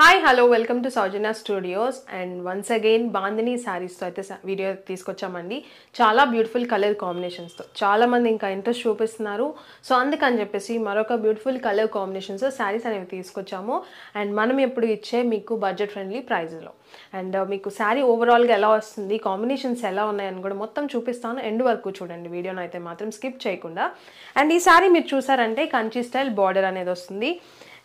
hi hello welcome to Soujanya studios and once again bandhani శారీస్తో అయితే video తీసుకొచ్చామండి చాలా బ్యూటిఫుల్ కలర్ కాంబినేషన్స్తో చాలామంది ఇంకా ఇంట్రెస్ట్ చూపిస్తున్నారు సో అందుకని చెప్పేసి మరొక బ్యూటిఫుల్ కలర్ కాంబినేషన్స్ శారీస్ అనేవి తీసుకొచ్చాము అండ్ మనం ఎప్పుడు ఇచ్చే మీకు బడ్జెట్ ఫ్రెండ్లీ ప్రైజ్లో అండ్ మీకు శారీ ఓవరాల్గా ఎలా వస్తుంది కాంబినేషన్స్ ఎలా ఉన్నాయని కూడా మొత్తం చూపిస్తాను ఎండ్ వరకు చూడండి వీడియోని అయితే మాత్రం స్కిప్ చేయకుండా అండ్ ఈ శారీ మీరు చూసారంటే కంచి స్టైల్ బార్డర్ అనేది వస్తుంది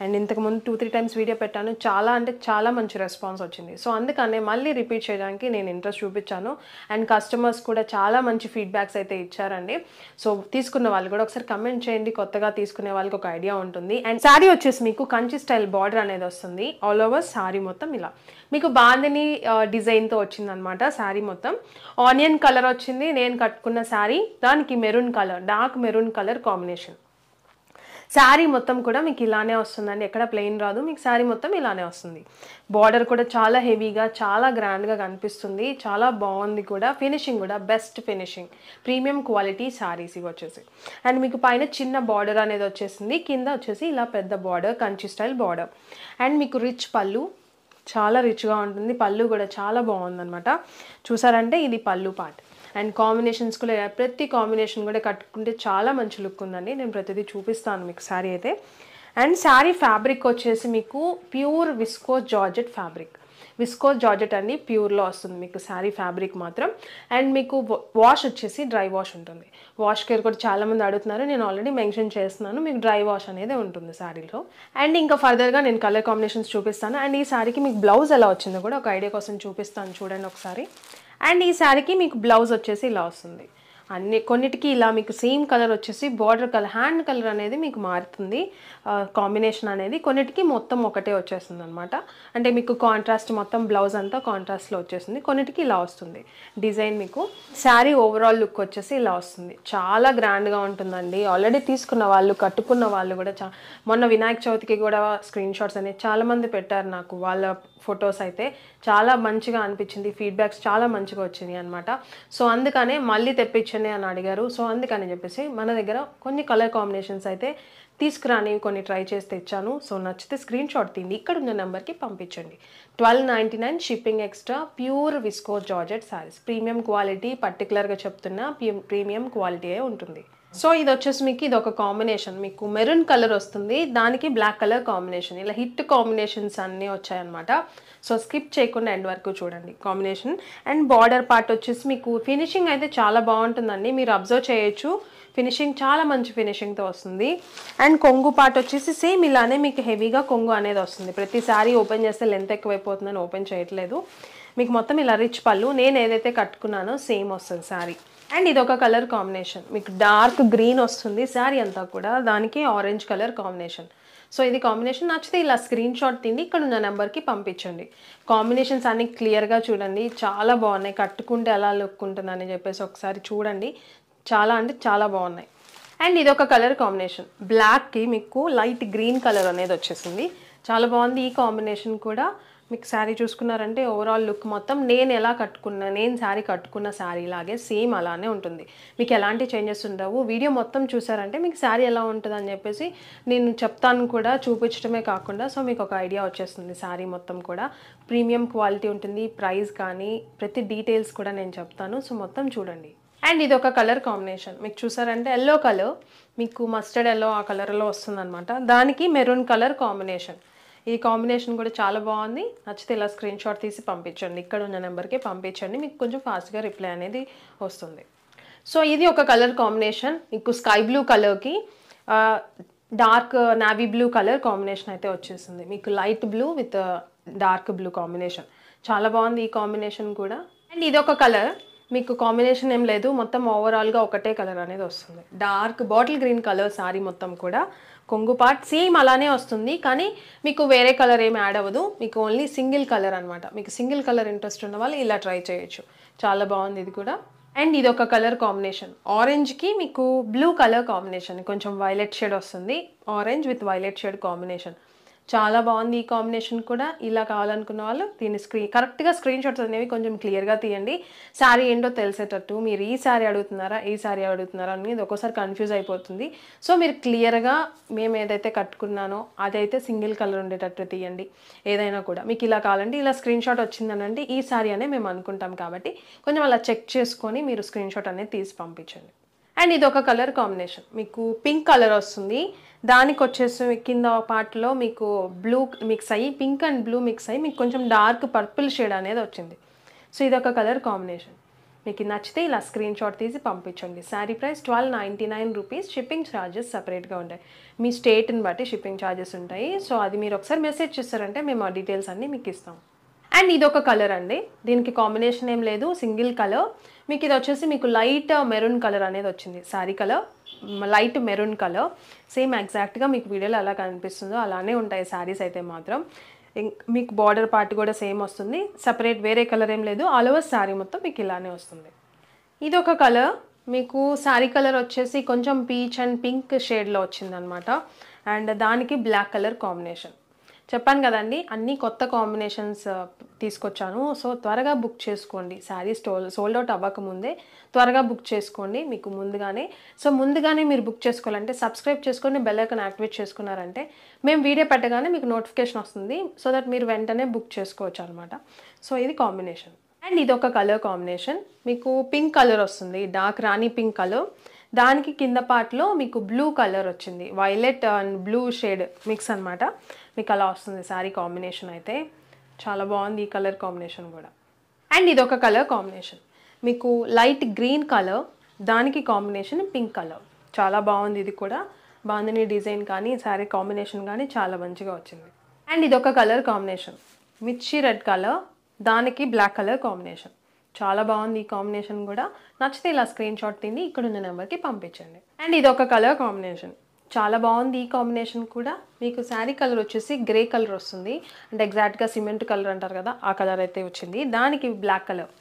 అండ్ ఇంతకుముందు టూ త్రీ టైమ్స్ వీడియో పెట్టాను చాలా అంటే చాలా మంచి రెస్పాన్స్ వచ్చింది సో అందుకనే మళ్ళీ రిపీట్ చేయడానికి నేను ఇంట్రెస్ట్ చూపించాను అండ్ కస్టమర్స్ కూడా చాలా మంచి ఫీడ్బ్యాక్స్ అయితే ఇచ్చారండి సో తీసుకున్న వాళ్ళు కూడా ఒకసారి కమెంట్ చేయండి కొత్తగా తీసుకునే వాళ్ళకి ఒక ఐడియా ఉంటుంది అండ్ శారీ వచ్చేసి మీకు కంచి స్టైల్ బార్డర్ అనేది వస్తుంది ఆల్ ఓవర్ శారీ మొత్తం ఇలా మీకు బాందిని డిజైన్తో వచ్చిందనమాట శారీ మొత్తం ఆనియన్ కలర్ వచ్చింది నేను కట్టుకున్న శారీ దానికి maroon colour dark maroon colour combination sari మొత్తం కూడా మీకు ఇలానే వస్తుందండి ఎక్కడ ప్లెయిన్ రాదు మీకు శారీ మొత్తం ఇలానే వస్తుంది బార్డర్ కూడా చాలా హెవీగా చాలా గ్రాండ్గా కనిపిస్తుంది చాలా బాగుంది కూడా ఫినిషింగ్ కూడా best finishing premium quality saris ఇవి వచ్చేసి అండ్ మీకు పైన చిన్న బార్డర్ అనేది వచ్చేసింది కింద వచ్చేసి ఇలా పెద్ద border Kanchi style border and మీకు రిచ్ పళ్ళు చాలా రిచ్గా ఉంటుంది పళ్ళు కూడా చాలా బాగుందనమాట చూసారంటే ఇది పళ్ళు పాటు అండ్ కాంబినేషన్స్ కూడా ప్రతి కాంబినేషన్ కూడా కట్టుకుంటే చాలా మంచి లుక్ ఉందండి నేను ప్రతిదీ చూపిస్తాను మీకు శారీ అయితే అండ్ శారీ ఫ్యాబ్రిక్ వచ్చేసి మీకు pure viscose georgette fabric viscose georgette అన్ని ప్యూర్లో వస్తుంది మీకు శారీ ఫ్యాబ్రిక్ మాత్రం అండ్ మీకు వాష్ వచ్చేసి డ్రై వాష్ ఉంటుంది వాష్ కేర్ కూడా చాలామంది అడుగుతున్నారు నేను ఆల్రెడీ మెన్షన్ చేస్తున్నాను మీకు డ్రై వాష్ అనేది ఉంటుంది శారీలో అండ్ ఇంకా ఫర్దర్గా నేను కలర్ కాంబినేషన్స్ చూపిస్తాను అండ్ ఈ శారీకి మీకు బ్లౌజ్ ఎలా వచ్చిందో కూడా ఒక ఐడియా కోసం చూపిస్తాను చూడండి ఒకసారి అండ్ ఈ శారీకి మీకు బ్లౌజ్ వచ్చేసి ఇలా వస్తుంది అన్ని కొన్నిటికి ఇలా మీకు సేమ్ కలర్ వచ్చేసి బార్డర్ కలర్ హ్యాండ్ కలర్ అనేది మీకు మారుతుంది కాంబినేషన్ అనేది కొన్నిటికి మొత్తం ఒకటే వచ్చేస్తుంది అనమాట అంటే మీకు కాంట్రాస్ట్ మొత్తం బ్లౌజ్ అంతా కాంట్రాస్ట్లో వచ్చేసింది కొన్నిటికి ఇలా వస్తుంది డిజైన్ మీకు శారీ ఓవరాల్ లుక్ వచ్చేసి ఇలా వస్తుంది చాలా గ్రాండ్గా ఉంటుందండి ఆల్రెడీ తీసుకున్న వాళ్ళు కట్టుకున్న వాళ్ళు కూడా చా మొన్న వినాయక చవితికి కూడా స్క్రీన్ షాట్స్ అనేది చాలామంది పెట్టారు నాకు వాళ్ళ ఫొటోస్ అయితే చాలా మంచిగా అనిపించింది ఫీడ్బ్యాక్స్ చాలా మంచిగా వచ్చింది అనమాట సో అందుకనే మళ్ళీ తెప్పించి క్వశ్చనే అని అడిగారు సో అందుకని చెప్పేసి మన దగ్గర కొన్ని కలర్ కాంబినేషన్స్ అయితే తీసుకురాని కొన్ని ట్రై చేసి తెచ్చాను సో నచ్చితే స్క్రీన్ షాట్ తీయండి ఇక్కడ ఉన్న నెంబర్కి పంపించండి twelve ninety nine shipping extra pure viscose georgette saris premium quality పర్టికులర్గా చెప్తున్న ప్రీమియం క్వాలిటీ ఉంటుంది సో ఇది వచ్చేసి మీకు ఇది ఒక కాంబినేషన్ మీకు మెరూన్ కలర్ వస్తుంది దానికి బ్లాక్ కలర్ కాంబినేషన్ ఇలా హిట్ కాంబినేషన్స్ అన్నీ వచ్చాయన్నమాట సో స్కిప్ చేయకుండా ఎండ్ వరకు చూడండి కాంబినేషన్ అండ్ బార్డర్ పార్ట్ వచ్చేసి మీకు ఫినిషింగ్ అయితే చాలా బాగుంటుందండి మీరు అబ్జర్వ్ చేయొచ్చు ఫినిషింగ్ చాలా మంచి ఫినిషింగ్తో వస్తుంది అండ్ కొంగు పార్ట్ వచ్చేసి సేమ్ ఇలానే మీకు హెవీగా కొంగు అనేది వస్తుంది ప్రతిసారి ఓపెన్ చేస్తే లెంత్ ఎక్కువైపోతుందని ఓపెన్ చేయట్లేదు మీకు మొత్తం ఇలా రిచ్ పళ్ళు నేను ఏదైతే కట్టుకున్నానో సేమ్ వస్తుంది శారీ అండ్ ఇది ఒక కలర్ కాంబినేషన్ మీకు డార్క్ గ్రీన్ వస్తుంది శారీ అంతా కూడా దానికి ఆరెంజ్ కలర్ కాంబినేషన్ సో ఇది కాంబినేషన్ నచ్చితే ఇలా స్క్రీన్ షాట్ తిండి ఇక్కడ ఉన్న నెంబర్కి పంపించండి కాంబినేషన్స్ అన్ని క్లియర్గా చూడండి చాలా బాగున్నాయి కట్టుకుంటే ఎలా లుక్ ఉంటుందని చెప్పేసి ఒకసారి చూడండి చాలా అంటే చాలా బాగున్నాయి అండ్ ఇది ఒక కలర్ కాంబినేషన్ బ్లాక్కి మీకు లైట్ గ్రీన్ కలర్ అనేది వచ్చేసింది చాలా బాగుంది ఈ కాంబినేషన్ కూడా మీకు శారీ చూసుకున్నారంటే ఓవరాల్ లుక్ మొత్తం నేను ఎలా కట్టుకున్నా నేను శారీ కట్టుకున్న శారీ లాగే సేమ్ అలానే ఉంటుంది మీకు ఎలాంటి చేంజెస్ ఉండవు వీడియో మొత్తం చూసారంటే మీకు శారీ ఎలా ఉంటుంది అని చెప్పేసి నేను చెప్తాను కూడా చూపించడమే కాకుండా సో మీకు ఒక ఐడియా వచ్చేస్తుంది శారీ మొత్తం కూడా ప్రీమియం క్వాలిటీ ఉంటుంది ప్రైస్ కానీ ప్రతి డీటెయిల్స్ కూడా నేను చెప్తాను సో మొత్తం చూడండి అండ్ ఇది ఒక కలర్ కాంబినేషన్ మీకు చూసారంటే ఎల్లో కలర్ మీకు మస్టర్డ్ ఎల్లో ఆ కలర్లో వస్తుందనమాట దానికి మెరూన్ కలర్ కాంబినేషన్ ఈ కాంబినేషన్ కూడా చాలా బాగుంది నచ్చితే ఇలా స్క్రీన్ షాట్ తీసి పంపించండి ఇక్కడ ఉన్న నెంబర్కి పంపించండి మీకు కొంచెం ఫాస్ట్గా రిప్లై అనేది వస్తుంది సో ఇది ఒక కలర్ కాంబినేషన్ మీకు స్కై బ్లూ కలర్కి dark navy blue colour combination అయితే వచ్చేసింది మీకు light blue with dark blue combination చాలా బాగుంది ఈ కాంబినేషన్ కూడా అండ్ ఇదొక కలర్ మీకు కాంబినేషన్ ఏం లేదు మొత్తం ఓవరాల్గా ఒకటే కలర్ అనేది వస్తుంది dark bottle green colour sari మొత్తం కూడా కొంగు పార్ట్ సేమ్ అలానే వస్తుంది కానీ మీకు వేరే కలర్ ఏమి యాడ్ అవ్వదు మీకు ఓన్లీ సింగిల్ కలర్ అనమాట మీకు సింగిల్ కలర్ ఇంట్రెస్ట్ ఉన్న వాళ్ళు ఇలా ట్రై చేయొచ్చు చాలా బాగుంది ఇది కూడా అండ్ ఇది ఒక కలర్ కాంబినేషన్ ఆరెంజ్కి మీకు బ్లూ కలర్ కాంబినేషన్ కొంచెం వైలెట్ షేడ్ వస్తుంది orange with violet shade combination చాలా బాగుంది ఈ కాంబినేషన్ కూడా ఇలా కావాలనుకున్న వాళ్ళు దీన్ని స్క్రీన్ కరెక్ట్గా స్క్రీన్ షాట్స్ అనేవి కొంచెం క్లియర్గా తీయండి శారీ ఏంటో తెలిసేటట్టు మీరు ఈ శారీ అడుగుతున్నారా ఈ శారీ అడుగుతున్నారా అనేది ఒక్కోసారి కన్ఫ్యూజ్ అయిపోతుంది సో మీరు క్లియర్గా మేము ఏదైతే కట్టుకున్నానో అదైతే సింగిల్ కలర్ ఉండేటట్టు తీయండి ఏదైనా కూడా మీకు ఇలా కావాలంటే ఇలా స్క్రీన్ షాట్ వచ్చిందనండి ఈ శారీ అనే మేము అనుకుంటాం కాబట్టి కొంచెం అలా చెక్ చేసుకొని మీరు స్క్రీన్ షాట్ అనేది తీసి పంపించండి అండ్ ఇది ఒక కలర్ కాంబినేషన్ మీకు పింక్ కలర్ వస్తుంది దానికి వచ్చేసి కింద పార్ట్లో మీకు బ్లూ మిక్స్ అయ్యి పింక్ అండ్ బ్లూ మిక్స్ అయ్యి మీకు కొంచెం డార్క్ పర్పుల్ షేడ్ అనేది వచ్చింది సో ఇది ఒక కలర్ కాంబినేషన్ మీకు నచ్చితే ఇలా స్క్రీన్ షాట్ తీసి పంపించండి sari price twelve ninety nine rupees shipping charges సపరేట్గా ఉంటాయి మీ స్టేట్ని బట్టి షిప్పింగ్ ఛార్జెస్ ఉంటాయి సో అది మీరు ఒకసారి మెసేజ్ చేస్తారంటే మేము ఆ డీటెయిల్స్ అన్నీ మీకు ఇస్తాం అండ్ ఇది ఒక కలర్ అండి దీనికి కాంబినేషన్ ఏం లేదు సింగిల్ కలర్ మీకు ఇది వచ్చేసి మీకు లైట్ మెరూన్ కలర్ అనేది వచ్చింది sari colour light maroon colour same ఎగ్జాక్ట్గా మీకు వీడియోలో ఎలా కనిపిస్తుందో అలానే ఉంటాయి శారీస్ అయితే మాత్రం మీకు బార్డర్ పార్ట్ కూడా సేమ్ వస్తుంది సపరేట్ వేరే కలర్ ఏం లేదు ఆల్ ఓవర్ శారీ మొత్తం మీకు ఇలానే వస్తుంది ఇది ఒక కలర్ మీకు శారీ కలర్ వచ్చేసి కొంచెం పీచ్ అండ్ పింక్ షేడ్లో వచ్చిందనమాట అండ్ దానికి బ్లాక్ కలర్ కాంబినేషన్ చెప్పాను కదండి అన్ని కొత్త కాంబినేషన్స్ తీసుకొచ్చాను సో త్వరగా బుక్ చేసుకోండి శారీ స్టోల్ సోల్డ్ అవుట్ అవ్వకముందే త్వరగా బుక్ చేసుకోండి మీకు ముందుగానే సో ముందుగానే మీరు బుక్ చేసుకోవాలంటే సబ్స్క్రైబ్ చేసుకొని బెల్ ఐకన్ యాక్టివేట్ చేసుకున్నారంటే మేము వీడియో పెట్టగానే మీకు నోటిఫికేషన్ వస్తుంది సో దట్ మీరు వెంటనే బుక్ చేసుకోవచ్చు అనమాట సో ఇది కాంబినేషన్ అండ్ ఇది ఒక కలర్ కాంబినేషన్ మీకు పింక్ కలర్ వస్తుంది డార్క్ రాణి పింక్ కలర్ దానికి కింద పార్ట్లో మీకు బ్లూ కలర్ వచ్చింది violet and blue shade mix అనమాట మీకు అలా వస్తుంది శారీ కాంబినేషన్ అయితే చాలా బాగుంది ఈ కలర్ కాంబినేషన్ కూడా అండ్ ఇదొక కలర్ కాంబినేషన్ మీకు లైట్ గ్రీన్ కలర్ దానికి కాంబినేషన్ పింక్ కలర్ చాలా బాగుంది ఇది కూడా బాగుంది డిజైన్ కానీ శారీ కాంబినేషన్ కానీ చాలా మంచిగా వచ్చింది అండ్ ఇదొక కలర్ కాంబినేషన్ మిర్చి రెడ్ కలర్ దానికి బ్లాక్ కలర్ కాంబినేషన్ చాలా బాగుంది ఈ కాంబినేషన్ కూడా నచ్చితే ఇలా స్క్రీన్ షాట్ తిండి ఇక్కడ ఉన్న నెంబర్కి పంపించండి అండ్ ఇది ఒక కలర్ కాంబినేషన్ చాలా బాగుంది ఈ కాంబినేషన్ కూడా మీకు శారీ కలర్ వచ్చేసి గ్రే కలర్ వస్తుంది అండ్ ఎగ్జాక్ట్గా సిమెంట్ కలర్ అంటారు కదా ఆ కలర్ అయితే వచ్చింది దానికి బ్లాక్ కలర్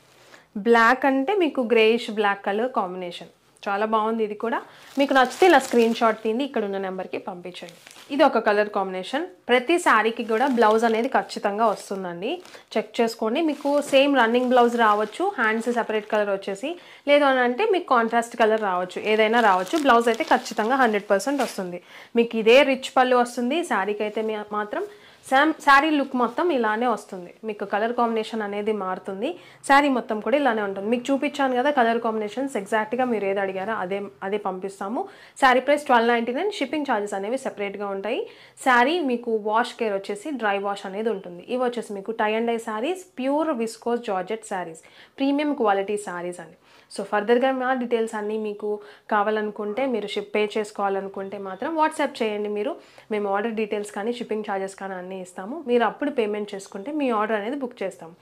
బ్లాక్ అంటే మీకు గ్రేయిష్ బ్లాక్ కలర్ కాంబినేషన్ చాలా బాగుంది ఇది కూడా మీకు నచ్చితే ఇలా స్క్రీన్ షాట్ తీంది ఇక్కడ ఉన్న నెంబర్కి పంపించండి ఇది ఒక కలర్ కాంబినేషన్ ప్రతి శారీకి కూడా బ్లౌజ్ అనేది ఖచ్చితంగా వస్తుందండి చెక్ చేసుకోండి మీకు సేమ్ రన్నింగ్ బ్లౌజ్ రావచ్చు హ్యాండ్స్ సెపరేట్ కలర్ వచ్చేసి లేదు అని అంటే మీకు కాంట్రాస్ట్ కలర్ రావచ్చు ఏదైనా రావచ్చు బ్లౌజ్ అయితే ఖచ్చితంగా హండ్రెడ్ వస్తుంది మీకు ఇదే రిచ్ పళ్ళు వస్తుంది శారీకి అయితే మాత్రం శామ్ శారీ లుక్ మొత్తం ఇలానే వస్తుంది మీకు కలర్ కాంబినేషన్ అనేది మారుతుంది శారీ మొత్తం కూడా ఇలానే ఉంటుంది మీకు చూపించాను కదా కలర్ కాంబినేషన్స్ ఎగ్జాక్ట్గా మీరు ఏది అడిగారో అదే అదే పంపిస్తాము sari price twelve ninety nine shipping charges అనేవి సెపరేట్గా ఉంటాయి శారీ మీకు వాష్ కేర్ వచ్చేసి డ్రై వాష్ అనేది ఉంటుంది ఇవి వచ్చేసి మీకు tie and dye saris pure viscose georgette saris premium quality saris అండి సో ఫర్దర్గా మా డీటెయిల్స్ అన్నీ మీకు కావాలనుకుంటే మీరు షిప్ పే చేసుకోవాలనుకుంటే మాత్రం వాట్సాప్ చేయండి మీరు మేము ఆర్డర్ డీటెయిల్స్ కానీ షిప్పింగ్ ఛార్జెస్ కానీ అన్నీ ఇస్తాము మీరు అప్పుడు పేమెంట్ చేసుకుంటే మీ ఆర్డర్ అనేది బుక్ చేస్తాం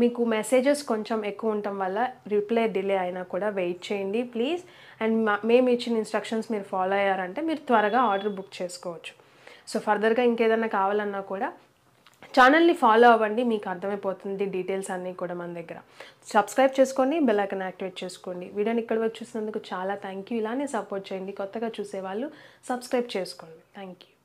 మీకు మెసేజెస్ కొంచెం ఎక్కువ ఉండటం వల్ల రిప్లై డిలే అయినా కూడా వెయిట్ చేయండి ప్లీజ్ అండ్ మేము ఇచ్చిన ఇన్స్ట్రక్షన్స్ మీరు ఫాలో అయ్యారంటే మీరు త్వరగా ఆర్డర్ బుక్ చేసుకోవచ్చు సో ఫర్దర్గా ఇంకేదన్నా కావాలన్నా కూడా ఛానల్ని ఫాలో అవ్వండి మీకు అర్థమైపోతుంది డీటెయిల్స్ అన్నీ కూడా మన దగ్గర సబ్స్క్రైబ్ చేసుకోండి బెల్లైకన్ యాక్టివేట్ చేసుకోండి వీడియోని ఇక్కడ వచ్చేసినందుకు చాలా థ్యాంక్ యూ ఇలానే సపోర్ట్ చేయండి కొత్తగా చూసేవాళ్ళు సబ్స్క్రైబ్ చేసుకోండి థ్యాంక్ యూ